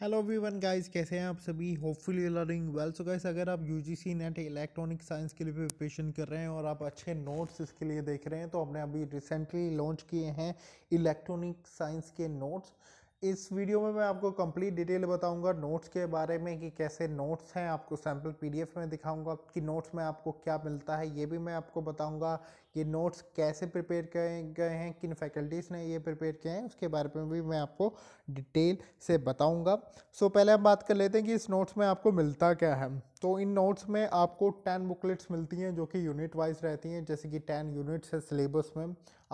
hello one guys कैसे हैं आप सभी hopefully learning well so guys अगर आप सी नेट इलेक्ट्रॉनिक साइंस के लिए प्रिपरेशन कर रहे हैं और आप अच्छे नोट्स इसके लिए देख रहे हैं तो हमने अभी रिसेंटली लॉन्च किए हैं इलेक्ट्रॉनिक साइंस के नोट्स इस वीडियो में मैं आपको कंप्लीट डिटेल बताऊंगा नोट्स के बारे में कि कैसे नोट्स हैं आपको सैम्पल पीडीएफ में दिखाऊंगा कि नोट्स में आपको क्या मिलता है ये भी मैं आपको बताऊंगा ये नोट्स कैसे प्रिपेयर किए गए हैं किन फैकल्टीज़ ने ये प्रिपेयर किए हैं उसके बारे में भी मैं आपको डिटेल से बताऊँगा सो पहले हम बात कर लेते हैं कि इस नोट्स में आपको मिलता क्या है तो इन नोट्स में आपको टेन बुकलेट्स मिलती हैं जो कि यूनिट वाइज रहती हैं जैसे कि टेन यूनिट्स है सिलेबस में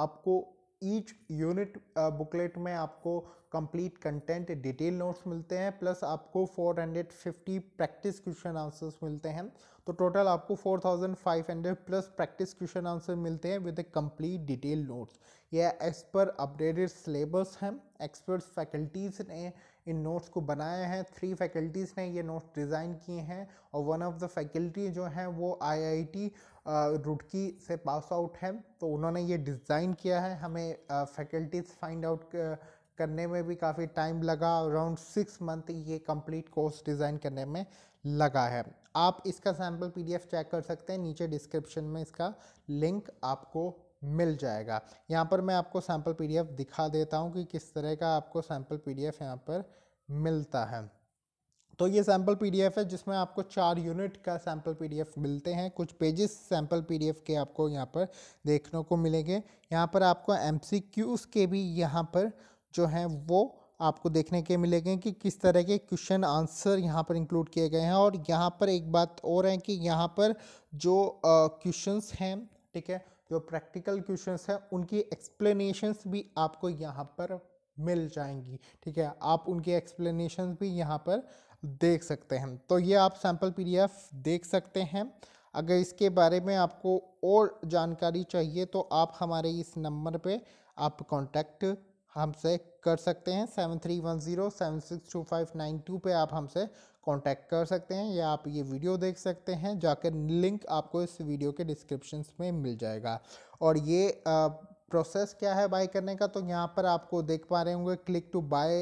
आपको ईच यूनिट बुकलेट में आपको कंप्लीट कंटेंट डिटेल नोट्स मिलते हैं प्लस आपको 450 प्रैक्टिस क्वेश्चन आंसर्स मिलते हैं तो टोटल आपको 4500 प्लस प्रैक्टिस क्वेश्चन आंसर मिलते हैं with a complete detail notes यह एज पर अपडेटेड सिलेबस हैं एक्सपर्ट्स फैकल्टीज़ ने इन नोट्स को बनाया है थ्री फैकल्टीज़ ने ये नोट्स डिज़ाइन किए हैं और वन ऑफ द फैकल्टी जो हैं वो आईआईटी रुड़की से पास आउट है तो उन्होंने ये डिज़ाइन किया है हमें फैकल्टीज़ फाइंड आउट करने में भी काफ़ी टाइम लगा अराउंड सिक्स मंथ ये कंप्लीट कोर्स डिज़ाइन करने में लगा है आप इसका सैम्पल पीडीएफ चेक कर सकते हैं नीचे डिस्क्रिप्शन में इसका लिंक आपको मिल जाएगा यहाँ पर मैं आपको सैम्पल पी दिखा देता हूँ कि किस तरह का आपको सैम्पल पी यहाँ पर मिलता है तो ये सैम्पल पीडीएफ है जिसमें आपको चार यूनिट का सैम्पल पीडीएफ मिलते हैं कुछ पेजेस सैम्पल पीडीएफ के आपको यहाँ पर देखने को मिलेंगे यहाँ पर आपको एमसीक्यूज के भी यहाँ पर जो हैं वो आपको देखने के मिलेंगे कि किस तरह के क्वेश्चन आंसर यहाँ पर इंक्लूड किए गए हैं और यहाँ पर एक बात और है कि यहाँ पर जो क्वेश्चन हैं ठीक है जो प्रैक्टिकल क्वेश्चंस हैं उनकी एक्सप्लेनेशंस भी आपको यहाँ पर मिल जाएंगी ठीक है आप उनके एक्सप्लेनेशन भी यहाँ पर देख सकते हैं तो ये आप सैम्पल पीडीएफ देख सकते हैं अगर इसके बारे में आपको और जानकारी चाहिए तो आप हमारे इस नंबर पे आप कांटेक्ट हमसे कर सकते हैं seven three one zero seven six two five nine two पर आप हमसे कांटेक्ट कर सकते हैं या आप ये वीडियो देख सकते हैं जाकर लिंक आपको इस वीडियो के डिस्क्रिप्शन में मिल जाएगा और ये आ, प्रोसेस क्या है बाय करने का तो यहाँ पर आपको देख पा रहे होंगे click to buy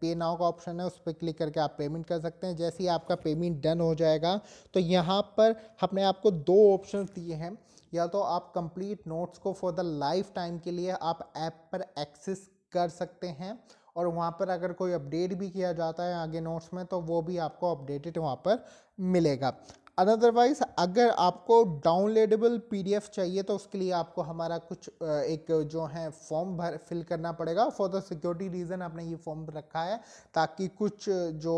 pay now का ऑप्शन है उस पर क्लिक करके आप पेमेंट कर सकते हैं जैसे ही आपका पेमेंट डन हो जाएगा तो यहाँ पर हमने आपको दो ऑप्शन दिए हैं या तो आप कंप्लीट नोट्स को फॉर द लाइफ टाइम के लिए आप ऐप पर एक्सेस कर सकते हैं और वहाँ पर अगर कोई अपडेट भी किया जाता है आगे नोट्स में तो वो भी आपको अपडेटेड वहाँ पर मिलेगा अदरवाइज़ अगर आपको डाउनलोडेबल पीडीएफ चाहिए तो उसके लिए आपको हमारा कुछ एक जो है फॉर्म भर फिल करना पड़ेगा फॉर द सिक्योरिटी रीज़न आपने ये फॉर्म रखा है ताकि कुछ जो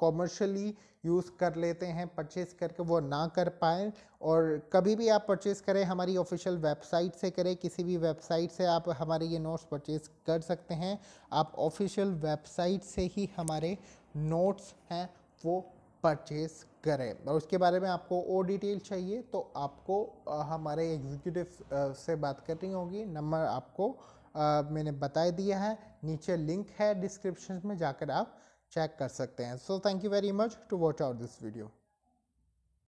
कॉमर्शली यूज़ कर लेते हैं परचेस करके वो ना कर पाए और कभी भी आप परचेस करें हमारी ऑफिशियल वेबसाइट से करें किसी भी वेबसाइट से आप हमारे ये नोट्स परचेज़ कर सकते हैं आप ऑफिशियल वेबसाइट से ही हमारे नोट्स हैं वो परचेज़ करें और उसके बारे में आपको और डिटेल चाहिए तो आपको आ, हमारे एग्जीक्यूटिव से बात करनी होगी नंबर आपको आ, मैंने बता दिया है नीचे लिंक है डिस्क्रिप्शन में जाकर आप चेक कर सकते हैं so thank you very much to watch out this video